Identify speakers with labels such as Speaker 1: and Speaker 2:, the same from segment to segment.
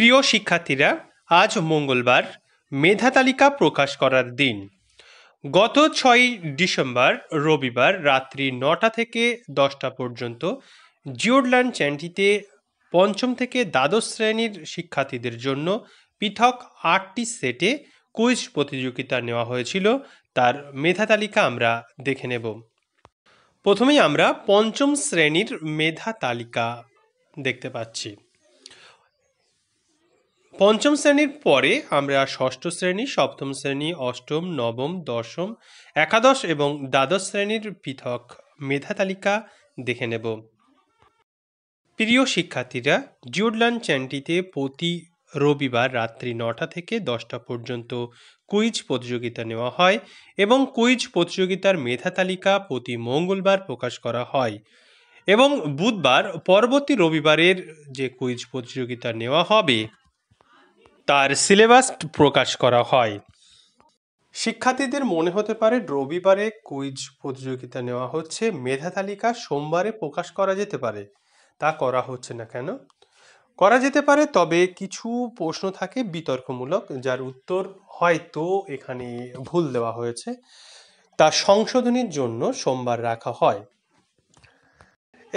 Speaker 1: প্রিয় শিক্ষার্থীরা আজ মঙ্গলবার মেধা তালিকা প্রকাশ করার দিন গত ছয় ডিসেম্বর রবিবার রাত্রি নটা থেকে দশটা পর্যন্ত জিওডল্যান্ড চ্যানটিতে পঞ্চম থেকে দ্বাদশ শ্রেণীর শিক্ষার্থীদের জন্য পৃথক আটটি সেটে কুইজ প্রতিযোগিতা নেওয়া হয়েছিল তার মেধা তালিকা আমরা দেখে নেব প্রথমেই আমরা পঞ্চম শ্রেণীর মেধা তালিকা দেখতে পাচ্ছি পঞ্চম শ্রেণীর পরে আমরা ষষ্ঠ শ্রেণী সপ্তম শ্রেণী অষ্টম নবম দশম একাদশ এবং দ্বাদশ শ্রেণীর পৃথক মেধা তালিকা দেখে নেব প্রিয় শিক্ষার্থীরা জিওডলান চ্যানটিতে প্রতি রবিবার রাত্রি নটা থেকে দশটা পর্যন্ত কুইজ প্রতিযোগিতা নেওয়া হয় এবং কুইজ প্রতিযোগিতার মেধা তালিকা প্রতি মঙ্গলবার প্রকাশ করা হয় এবং বুধবার পরবর্তী রবিবারের যে কুইজ প্রতিযোগিতা নেওয়া হবে তার সিলেবাস প্রকাশ করা হয় শিক্ষার্থীদের মনে হতে পারে রবিবারে কুইজ প্রতিযোগিতা নেওয়া হচ্ছে মেধা তালিকা সোমবারে প্রকাশ করা যেতে পারে তা করা হচ্ছে না কেন করা যেতে পারে তবে কিছু প্রশ্ন থাকে বিতর্কমূলক যার উত্তর হয়তো এখানে ভুল দেওয়া হয়েছে তা সংশোধনের জন্য সোমবার রাখা হয়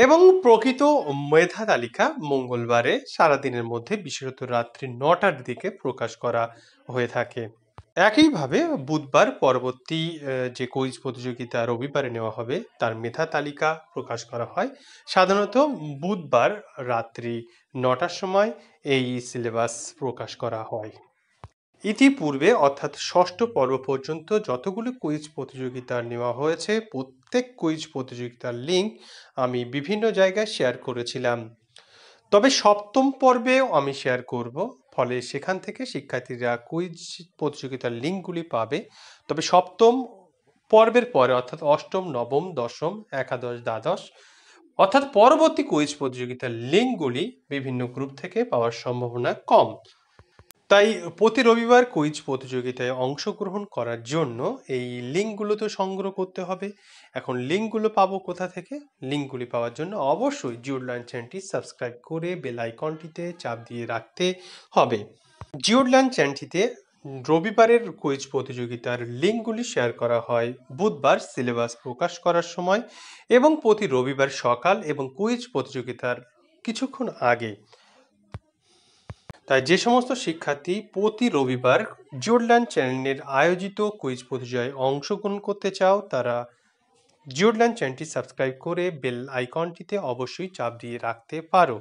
Speaker 1: এবং প্রকৃত মেধা তালিকা মঙ্গলবারে সারাদিনের মধ্যে বিশেষত রাত্রি নটার দিকে প্রকাশ করা হয়ে থাকে একইভাবে বুধবার পরবর্তী যে কুইজ প্রতিযোগিতা রবিবারে নেওয়া হবে তার মেধা তালিকা প্রকাশ করা হয় সাধারণত বুধবার রাত্রি নটার সময় এই সিলেবাস প্রকাশ করা হয় ইতিপূর্বে অর্থাৎ ষষ্ঠ পর্ব পর্যন্ত যতগুলো কুইজ প্রতিযোগিতা নেওয়া হয়েছে প্রত্যেক কুইজ প্রতিযোগিতার লিঙ্ক আমি বিভিন্ন জায়গায় শেয়ার করেছিলাম তবে সপ্তম পর্বেও আমি শেয়ার করব ফলে সেখান থেকে শিক্ষার্থীরা কুইজ প্রতিযোগিতার লিঙ্কগুলি পাবে তবে সপ্তম পর্বের পরে অর্থাৎ অষ্টম নবম দশম একাদশ দ্বাদশ অর্থাৎ পরবর্তী কুইজ প্রতিযোগিতার লিঙ্কগুলি বিভিন্ন গ্রুপ থেকে পাওয়ার সম্ভাবনা কম তাই প্রতি রবিবার কুইজ প্রতিযোগিতায় অংশগ্রহণ করার জন্য এই লিঙ্কগুলো তো সংগ্রহ করতে হবে এখন লিঙ্কগুলো পাবো কোথা থেকে লিঙ্কগুলি পাওয়ার জন্য অবশ্যই লাইন চ্যানেলটি সাবস্ক্রাইব করে বেল আইকনটিতে চাপ দিয়ে রাখতে হবে লাইন চ্যানেলটিতে রবিবারের কুইজ প্রতিযোগিতার লিঙ্কগুলি শেয়ার করা হয় বুধবার সিলেবাস প্রকাশ করার সময় এবং প্রতি রবিবার সকাল এবং কুইজ প্রতিযোগিতার কিছুক্ষণ আগে তাই যে সমস্ত শিক্ষার্থী প্রতি রবিবার জিওডল্যান্ড চ্যানেলের আয়োজিত কুইজ প্রতিযোগায় অংশগ্রহণ করতে চাও তারা জিওডল্যান্ড চ্যানেলটি সাবস্ক্রাইব করে বেল আইকনটিতে অবশ্যই চাপ দিয়ে রাখতে পারো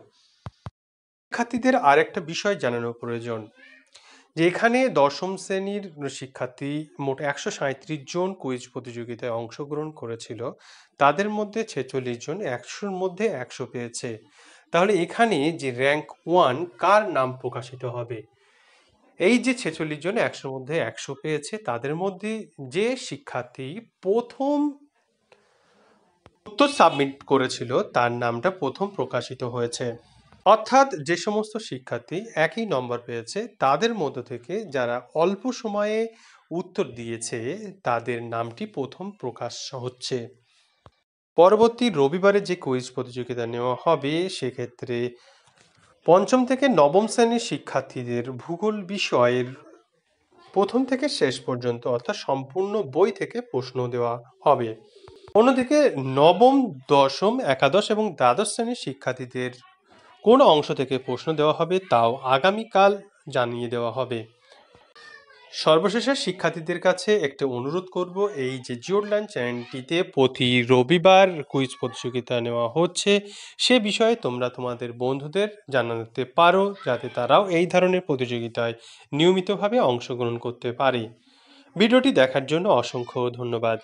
Speaker 1: শিক্ষার্থীদের আরেকটা বিষয় জানানো প্রয়োজন যে এখানে দশম শ্রেণীর শিক্ষার্থী মোট একশো সাঁত্রিশ জন কুইজ প্রতিযোগিতায় অংশগ্রহণ করেছিল তাদের মধ্যে ছেচল্লিশ জন একশোর মধ্যে একশো পেয়েছে তাহলে এখানে যে র্যাঙ্ক ওয়ান কার নাম প্রকাশিত হবে এই যে ছেচল্লিশ জন একশোর মধ্যে একশো পেয়েছে তাদের মধ্যে যে শিক্ষার্থী প্রথম উত্তর সাবমিট করেছিল তার নামটা প্রথম প্রকাশিত হয়েছে অর্থাৎ যে সমস্ত শিক্ষার্থী একই নম্বর পেয়েছে তাদের মধ্য থেকে যারা অল্প সময়ে উত্তর দিয়েছে তাদের নামটি প্রথম প্রকাশ হচ্ছে পরবর্তী রবিবারে যে কুইজ প্রতিযোগিতা নেওয়া হবে সেক্ষেত্রে পঞ্চম থেকে নবম শ্রেণীর শিক্ষার্থীদের ভূগোল বিষয়ের প্রথম থেকে শেষ পর্যন্ত অর্থাৎ সম্পূর্ণ বই থেকে প্রশ্ন দেওয়া হবে অন্যদিকে নবম দশম একাদশ এবং দ্বাদশ শ্রেণীর শিক্ষার্থীদের কোন অংশ থেকে প্রশ্ন দেওয়া হবে তাও আগামীকাল জানিয়ে দেওয়া হবে সর্বশেষে শিক্ষার্থীদের কাছে একটা অনুরোধ করব এই যে জিওডলাইন চ্যানেলটিতে প্রতি রবিবার কুইজ প্রতিযোগিতা নেওয়া হচ্ছে সে বিষয়ে তোমরা তোমাদের বন্ধুদের জানাতে পারো যাতে তারাও এই ধরনের প্রতিযোগিতায় নিয়মিতভাবে অংশগ্রহণ করতে পারে ভিডিওটি দেখার জন্য অসংখ্য ধন্যবাদ